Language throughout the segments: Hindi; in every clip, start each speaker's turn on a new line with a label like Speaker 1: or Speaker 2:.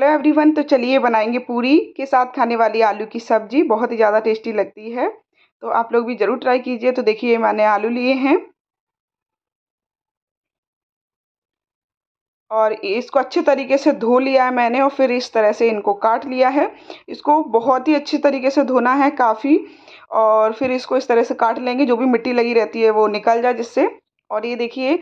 Speaker 1: हेलो मतलब एवरीवन तो चलिए बनाएंगे पूरी के साथ खाने वाली आलू की सब्जी बहुत ही ज़्यादा टेस्टी लगती है तो आप लोग भी ज़रूर ट्राई कीजिए तो देखिए मैंने आलू लिए हैं और इसको अच्छे तरीके से धो लिया है मैंने और फिर इस तरह से इनको काट लिया है इसको बहुत ही अच्छे तरीके से धोना है काफ़ी और फिर इसको इस तरह से काट लेंगे जो भी मिट्टी लगी रहती है वो निकल जाए जिससे और ये देखिए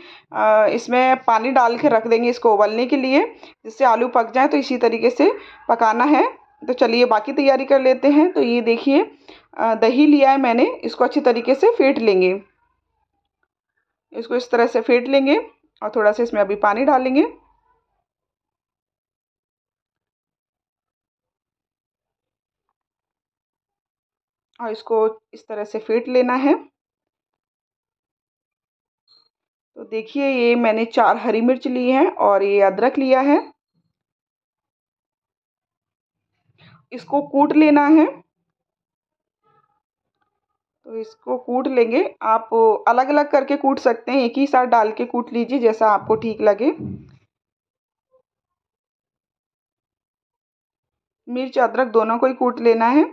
Speaker 1: इसमें पानी डाल के रख देंगे इसको उबलने के लिए जिससे आलू पक जाए तो इसी तरीके से पकाना है तो चलिए बाकी तैयारी कर लेते हैं तो ये देखिए दही लिया है मैंने इसको अच्छी तरीके से फेंट लेंगे इसको इस तरह से फेंट लेंगे और थोड़ा सा इसमें अभी पानी डालेंगे और इसको इस तरह से फेंट लेना है तो देखिए ये मैंने चार हरी मिर्च ली है और ये अदरक लिया है इसको कूट लेना है तो इसको कूट लेंगे आप अलग अलग करके कूट सकते हैं एक ही साथ डाल के कूट लीजिए जैसा आपको ठीक लगे मिर्च अदरक दोनों को ही कूट लेना है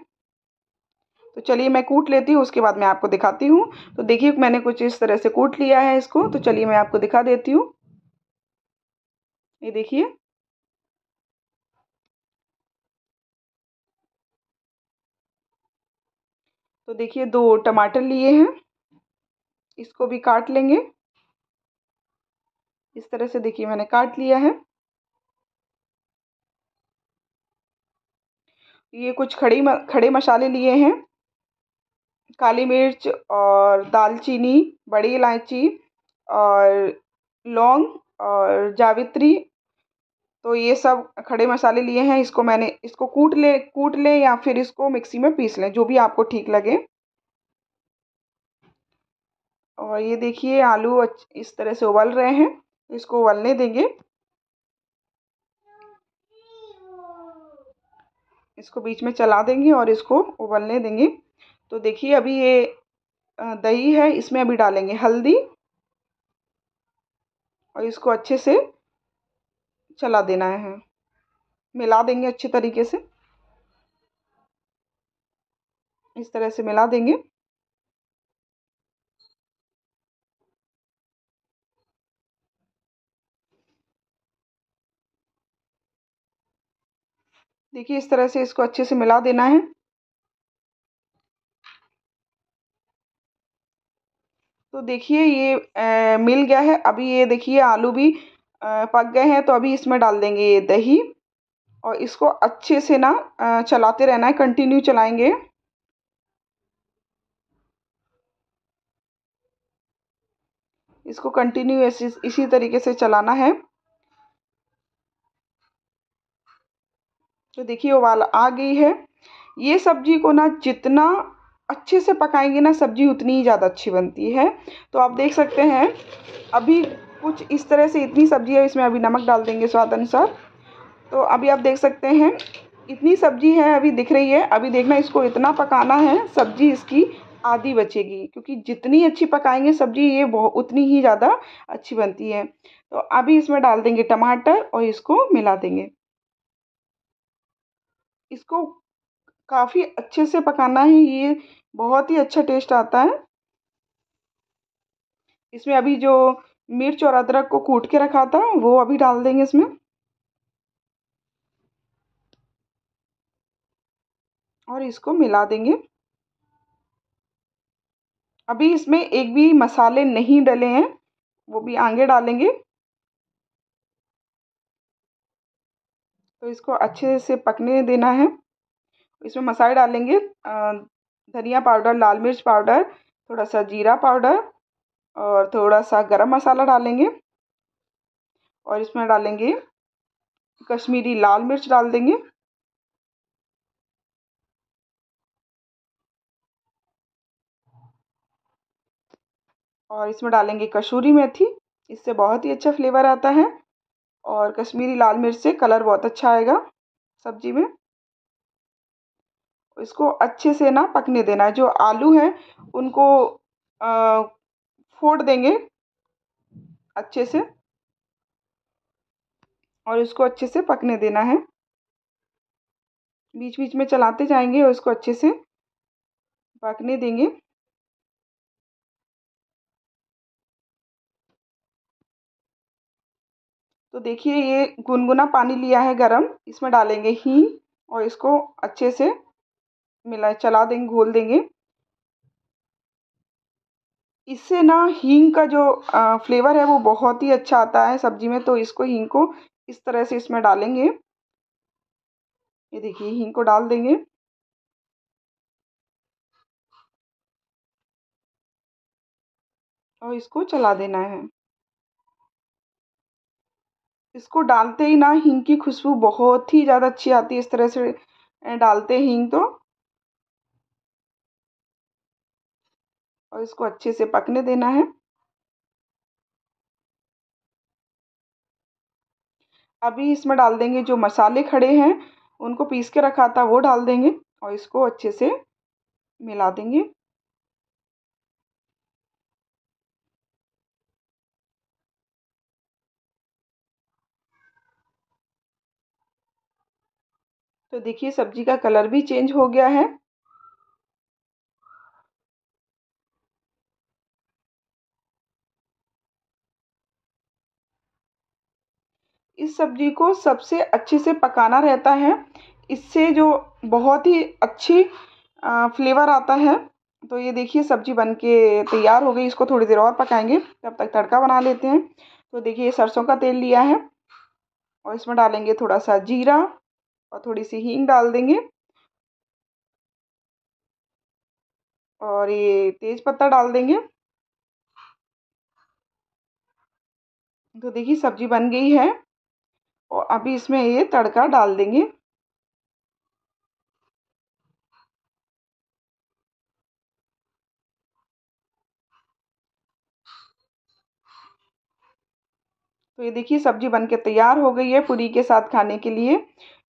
Speaker 1: तो चलिए मैं कूट लेती हूँ उसके बाद मैं आपको दिखाती हूँ तो देखिए मैंने कुछ इस तरह से कूट लिया है इसको तो चलिए मैं आपको दिखा देती हूँ ये देखिए तो देखिए दो टमाटर लिए हैं इसको भी काट लेंगे इस तरह से देखिए मैंने काट लिया है ये कुछ खड़े खड़े मसाले लिए हैं काली मिर्च और दालचीनी बड़ी इलायची और लौंग और जावित्री तो ये सब खड़े मसाले लिए हैं इसको मैंने इसको कूट ले कूट लें या फिर इसको मिक्सी में पीस लें जो भी आपको ठीक लगे और ये देखिए आलू इस तरह से उबल रहे हैं इसको उबलने देंगे इसको बीच में चला देंगे और इसको उबलने देंगे तो देखिए अभी ये दही है इसमें अभी डालेंगे हल्दी और इसको अच्छे से चला देना है मिला देंगे अच्छे तरीके से इस तरह से मिला देंगे देखिए इस तरह से इसको अच्छे से मिला देना है तो देखिए ये आ, मिल गया है अभी ये देखिए आलू भी आ, पक गए हैं तो अभी इसमें डाल देंगे ये दही और इसको अच्छे से ना आ, चलाते रहना है कंटिन्यू चलाएंगे इसको कंटिन्यू इसी, इसी तरीके से चलाना है तो देखिए वाला आ गई है ये सब्जी को ना जितना अच्छे से पकाएंगे ना सब्ज़ी उतनी ही ज़्यादा अच्छी बनती है तो आप देख सकते हैं अभी कुछ इस तरह से इतनी सब्ज़ी है इसमें अभी नमक डाल देंगे स्वाद अनुसार तो अभी आप देख सकते हैं इतनी सब्ज़ी है अभी दिख रही है अभी देखना इसको इतना पकाना है सब्ज़ी इसकी आधी बचेगी क्योंकि जितनी अच्छी पकाएंगे सब्ज़ी ये बहुत उतनी ही ज़्यादा अच्छी बनती है तो अभी इसमें डाल देंगे टमाटर और इसको मिला देंगे इसको काफ़ी अच्छे से पकाना है ये बहुत ही अच्छा टेस्ट आता है इसमें अभी जो मिर्च और अदरक को कूट के रखा था वो अभी डाल देंगे इसमें और इसको मिला देंगे अभी इसमें एक भी मसाले नहीं डले हैं वो भी आगे डालेंगे तो इसको अच्छे से पकने देना है इसमें मसाले डालेंगे धनिया पाउडर लाल मिर्च पाउडर थोड़ा सा जीरा पाउडर और थोड़ा सा गरम मसाला डालेंगे और इसमें डालेंगे कश्मीरी लाल मिर्च डाल देंगे और इसमें डालेंगे कसूरी मेथी इससे बहुत ही अच्छा फ्लेवर आता है और कश्मीरी लाल मिर्च से कलर बहुत अच्छा आएगा सब्जी में इसको अच्छे से ना पकने देना है जो आलू हैं उनको आ, फोड़ देंगे अच्छे से और इसको अच्छे से पकने देना है बीच बीच में चलाते जाएंगे और इसको अच्छे से पकने देंगे तो देखिए ये गुनगुना पानी लिया है गरम इसमें डालेंगे ही और इसको अच्छे से मिला चला देंगे घोल देंगे इससे ना हींग का जो आ, फ्लेवर है वो बहुत ही अच्छा आता है सब्जी में तो इसको हींग को इस तरह से इसमें डालेंगे ये देखिए हींग को डाल देंगे और इसको चला देना है इसको डालते ही ना हींग की खुशबू बहुत ही ज़्यादा अच्छी आती है इस तरह से डालते हींग तो और इसको अच्छे से पकने देना है अभी इसमें डाल देंगे जो मसाले खड़े हैं उनको पीस के रखा था वो डाल देंगे और इसको अच्छे से मिला देंगे तो देखिए सब्जी का कलर भी चेंज हो गया है इस सब्जी को सबसे अच्छे से पकाना रहता है इससे जो बहुत ही अच्छी फ्लेवर आता है तो ये देखिए सब्जी बन के तैयार हो गई इसको थोड़ी देर और पकाएंगे तब तक तड़का बना लेते हैं तो देखिए सरसों का तेल लिया है और इसमें डालेंगे थोड़ा सा जीरा और थोड़ी सी हींग डाल देंगे और ये तेज पत्ता डाल देंगे तो देखिए सब्जी बन गई है और अभी इसमें ये तड़का डाल देंगे तो ये देखिए सब्जी बन के तैयार हो गई है पूरी के साथ खाने के लिए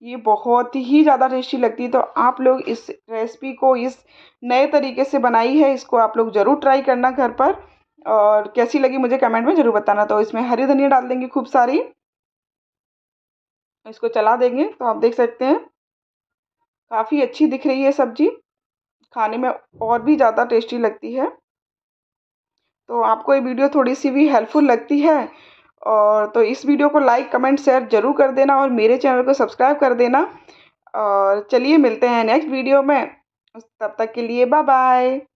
Speaker 1: ये बहुत ही ज़्यादा टेस्टी लगती है तो आप लोग इस रेसिपी को इस नए तरीके से बनाई है इसको आप लोग ज़रूर ट्राई करना घर पर और कैसी लगी मुझे कमेंट में ज़रूर बताना तो इसमें हरी धनिया डाल देंगे खूब सारी इसको चला देंगे तो आप देख सकते हैं काफ़ी अच्छी दिख रही है सब्जी खाने में और भी ज़्यादा टेस्टी लगती है तो आपको ये वीडियो थोड़ी सी भी हेल्पफुल लगती है और तो इस वीडियो को लाइक कमेंट शेयर ज़रूर कर देना और मेरे चैनल को सब्सक्राइब कर देना और चलिए मिलते हैं नेक्स्ट वीडियो में तब तक के लिए बाय बाय